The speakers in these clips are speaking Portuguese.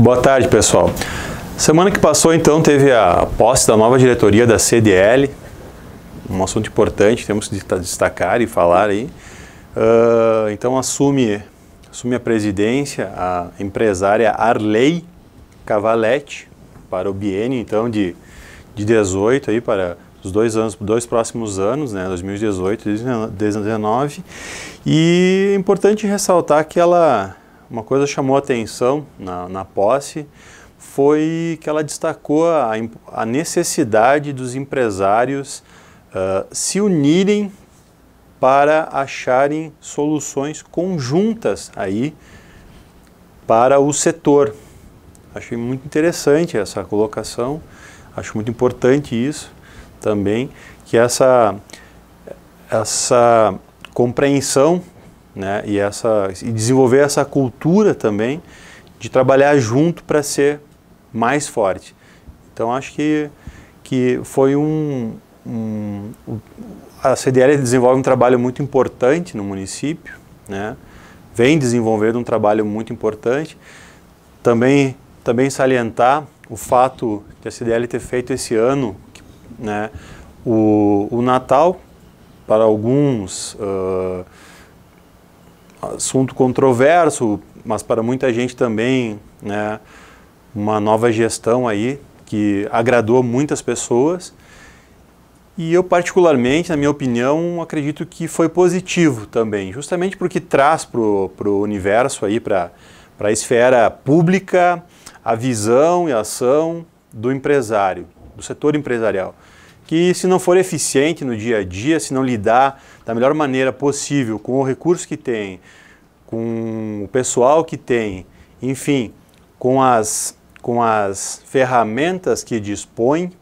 Boa tarde, pessoal. Semana que passou, então, teve a posse da nova diretoria da CDL, um assunto importante, temos que destacar e falar aí. Uh, então, assume, assume a presidência a empresária Arley Cavaletti para o biênio, então, de, de 18 aí para os dois anos, dois próximos anos, né, 2018 e 2019. E é importante ressaltar que ela uma coisa chamou atenção na, na posse foi que ela destacou a, a necessidade dos empresários uh, se unirem para acharem soluções conjuntas aí para o setor. Achei muito interessante essa colocação, acho muito importante isso também, que essa, essa compreensão né? E essa e desenvolver essa cultura também de trabalhar junto para ser mais forte. Então acho que que foi um, um a CDL desenvolve um trabalho muito importante no município, né? Vem desenvolvendo um trabalho muito importante. Também também salientar o fato de a CDL ter feito esse ano, né? O, o Natal para alguns uh, assunto controverso, mas para muita gente também, né, uma nova gestão aí que agradou muitas pessoas. E eu particularmente, na minha opinião, acredito que foi positivo também, justamente porque traz para o universo aí, para a esfera pública, a visão e a ação do empresário, do setor empresarial que se não for eficiente no dia a dia, se não lidar da melhor maneira possível com o recurso que tem, com o pessoal que tem, enfim, com as, com as ferramentas que dispõe,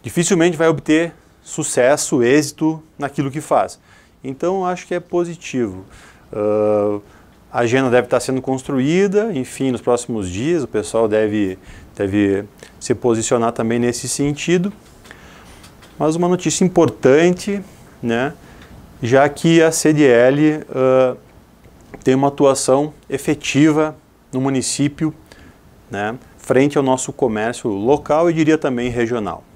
dificilmente vai obter sucesso, êxito naquilo que faz. Então, acho que é positivo. Uh, a agenda deve estar sendo construída, enfim, nos próximos dias o pessoal deve, deve se posicionar também nesse sentido mas uma notícia importante, né? já que a CDL uh, tem uma atuação efetiva no município, né? frente ao nosso comércio local e diria também regional.